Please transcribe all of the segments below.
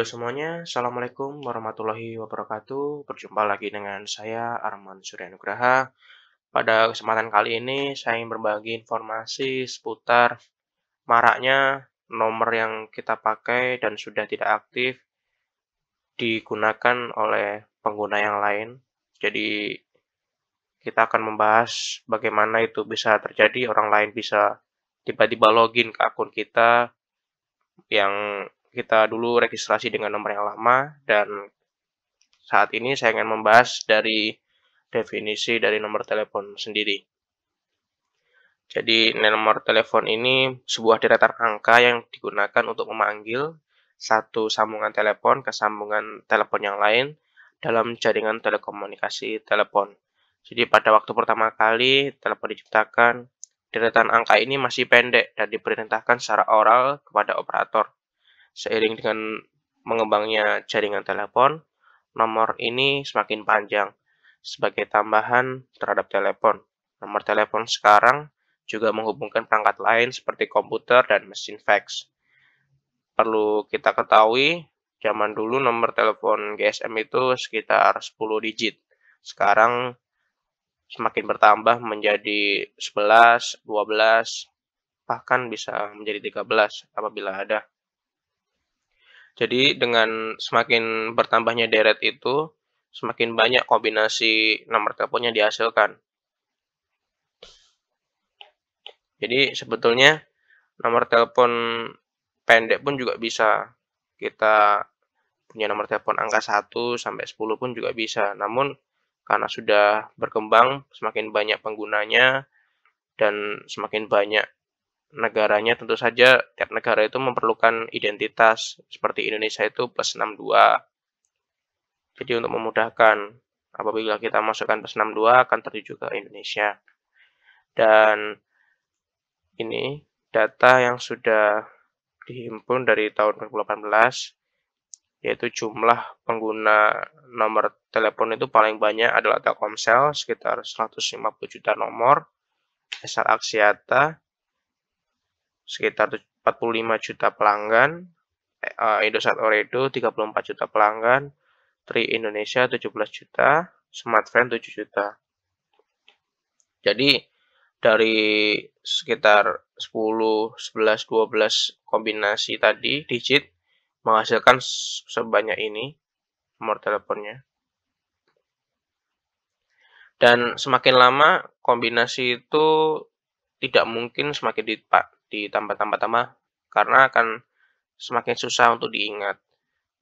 Halo semuanya, Assalamualaikum warahmatullahi wabarakatuh. Berjumpa lagi dengan saya Arman Suryanugraha. Pada kesempatan kali ini saya ingin berbagi informasi seputar maraknya nomor yang kita pakai dan sudah tidak aktif digunakan oleh pengguna yang lain. Jadi kita akan membahas bagaimana itu bisa terjadi orang lain bisa tiba-tiba login ke akun kita yang kita dulu registrasi dengan nomor yang lama dan saat ini saya ingin membahas dari definisi dari nomor telepon sendiri. Jadi nomor telepon ini sebuah deretan angka yang digunakan untuk memanggil satu sambungan telepon ke sambungan telepon yang lain dalam jaringan telekomunikasi telepon. Jadi pada waktu pertama kali telepon diciptakan, deretan angka ini masih pendek dan diperintahkan secara oral kepada operator. Seiring dengan mengembangnya jaringan telepon, nomor ini semakin panjang sebagai tambahan terhadap telepon. Nomor telepon sekarang juga menghubungkan perangkat lain seperti komputer dan mesin fax. Perlu kita ketahui, zaman dulu nomor telepon GSM itu sekitar 10 digit. Sekarang semakin bertambah menjadi 11, 12, bahkan bisa menjadi 13 apabila ada jadi dengan semakin bertambahnya deret itu, semakin banyak kombinasi nomor teleponnya dihasilkan. Jadi sebetulnya nomor telepon pendek pun juga bisa. Kita punya nomor telepon angka 1 sampai 10 pun juga bisa. Namun karena sudah berkembang, semakin banyak penggunanya dan semakin banyak negaranya tentu saja tiap negara itu memerlukan identitas seperti Indonesia itu plus 62 jadi untuk memudahkan apabila kita masukkan plus 62 akan tertuju ke Indonesia dan ini data yang sudah dihimpun dari tahun 2018 yaitu jumlah pengguna nomor telepon itu paling banyak adalah Telkomsel sekitar 150 juta nomor, SR Aksiata sekitar 45 juta pelanggan, eh, Indosat Oredo 34 juta pelanggan, Tri Indonesia 17 juta, Smartfren 7 juta. Jadi dari sekitar 10, 11, 12 kombinasi tadi digit menghasilkan sebanyak ini nomor teleponnya. Dan semakin lama kombinasi itu tidak mungkin semakin dipak ditambah-tambah-tambah karena akan semakin susah untuk diingat.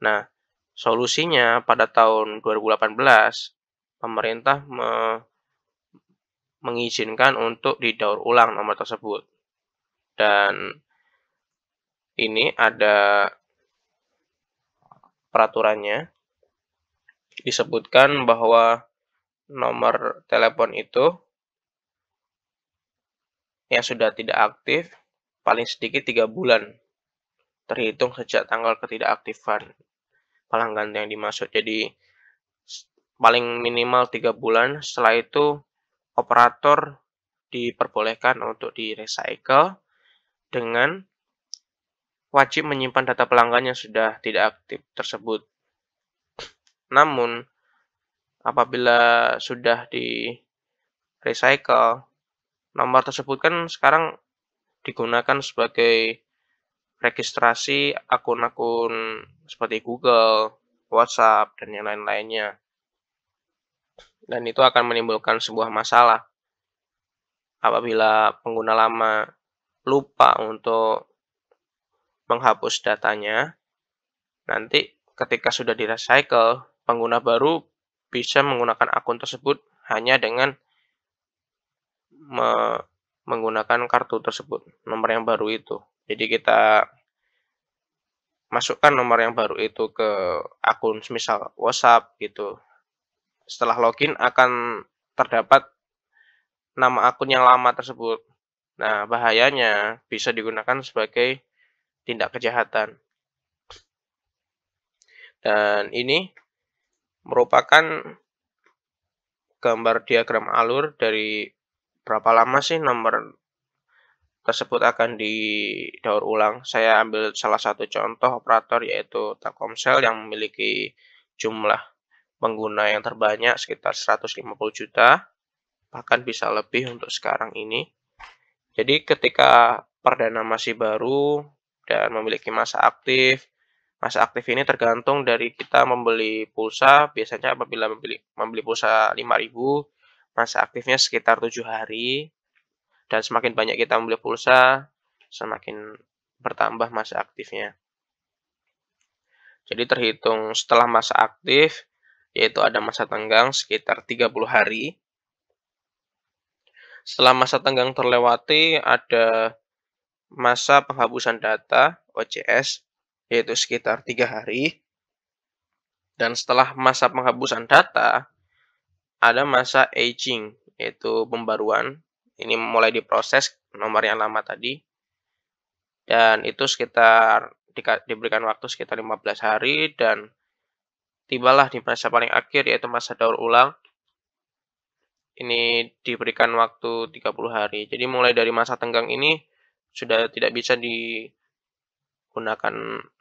Nah, solusinya pada tahun 2018 pemerintah me mengizinkan untuk didaur ulang nomor tersebut. Dan ini ada peraturannya disebutkan bahwa nomor telepon itu yang sudah tidak aktif paling sedikit tiga bulan terhitung sejak tanggal ketidakaktifan pelanggan yang dimaksud. Jadi paling minimal tiga bulan setelah itu operator diperbolehkan untuk di recycle dengan wajib menyimpan data pelanggan yang sudah tidak aktif tersebut. Namun apabila sudah di recycle nomor tersebut kan sekarang digunakan sebagai registrasi akun-akun seperti Google, WhatsApp, dan yang lain-lainnya. Dan itu akan menimbulkan sebuah masalah apabila pengguna lama lupa untuk menghapus datanya, nanti ketika sudah di recycle, pengguna baru bisa menggunakan akun tersebut hanya dengan menggunakan kartu tersebut, nomor yang baru itu. Jadi kita masukkan nomor yang baru itu ke akun semisal WhatsApp gitu. Setelah login akan terdapat nama akun yang lama tersebut. Nah, bahayanya bisa digunakan sebagai tindak kejahatan. Dan ini merupakan gambar diagram alur dari berapa lama sih nomor tersebut akan didaur ulang. Saya ambil salah satu contoh operator yaitu Telkomsel yang memiliki jumlah pengguna yang terbanyak sekitar 150 juta, bahkan bisa lebih untuk sekarang ini. Jadi ketika perdana masih baru dan memiliki masa aktif, masa aktif ini tergantung dari kita membeli pulsa, biasanya apabila membeli, membeli pulsa 5000 masa aktifnya sekitar tujuh hari dan semakin banyak kita membeli pulsa semakin bertambah masa aktifnya jadi terhitung setelah masa aktif yaitu ada masa tenggang sekitar 30 hari setelah masa tenggang terlewati ada masa penghapusan data OCS yaitu sekitar tiga hari dan setelah masa penghapusan data ada masa aging, yaitu pembaruan. Ini mulai diproses nomor yang lama tadi. Dan itu sekitar di, diberikan waktu sekitar 15 hari dan tibalah di masa paling akhir yaitu masa daur ulang. Ini diberikan waktu 30 hari. Jadi mulai dari masa tenggang ini sudah tidak bisa digunakan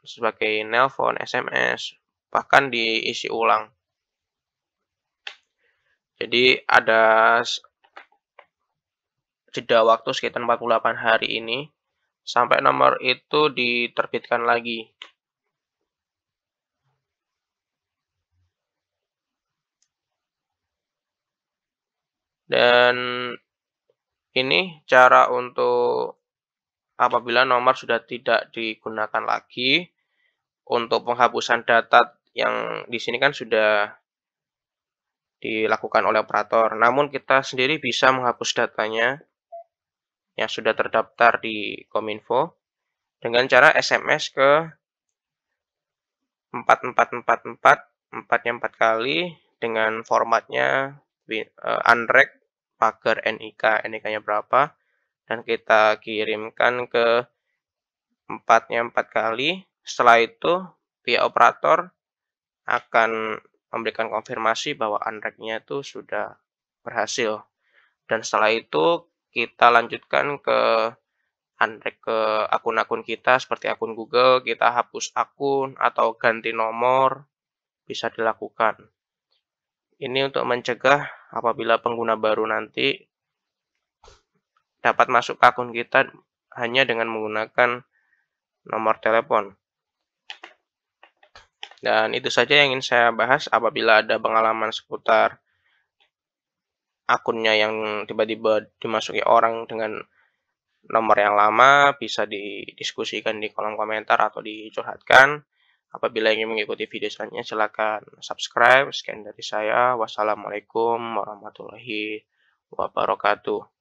sebagai nelpon, SMS, bahkan diisi ulang. Jadi ada jeda waktu sekitar 48 hari ini sampai nomor itu diterbitkan lagi. Dan ini cara untuk apabila nomor sudah tidak digunakan lagi untuk penghapusan data yang di sini kan sudah dilakukan oleh operator. Namun kita sendiri bisa menghapus datanya yang sudah terdaftar di Kominfo dengan cara SMS ke 4444 4 nya 4 kali dengan formatnya e, unreg pagar NIK, NIK-nya berapa dan kita kirimkan ke 4 nya 4 kali. Setelah itu pihak operator akan memberikan konfirmasi bahwa unracknya itu sudah berhasil. Dan setelah itu kita lanjutkan ke unrack ke akun-akun kita seperti akun Google, kita hapus akun atau ganti nomor bisa dilakukan. Ini untuk mencegah apabila pengguna baru nanti dapat masuk ke akun kita hanya dengan menggunakan nomor telepon. Dan itu saja yang ingin saya bahas apabila ada pengalaman seputar akunnya yang tiba-tiba dimasuki orang dengan nomor yang lama bisa didiskusikan di kolom komentar atau dicurhatkan. Apabila ingin mengikuti video selanjutnya silakan subscribe. Sekian dari saya. Wassalamualaikum warahmatullahi wabarakatuh.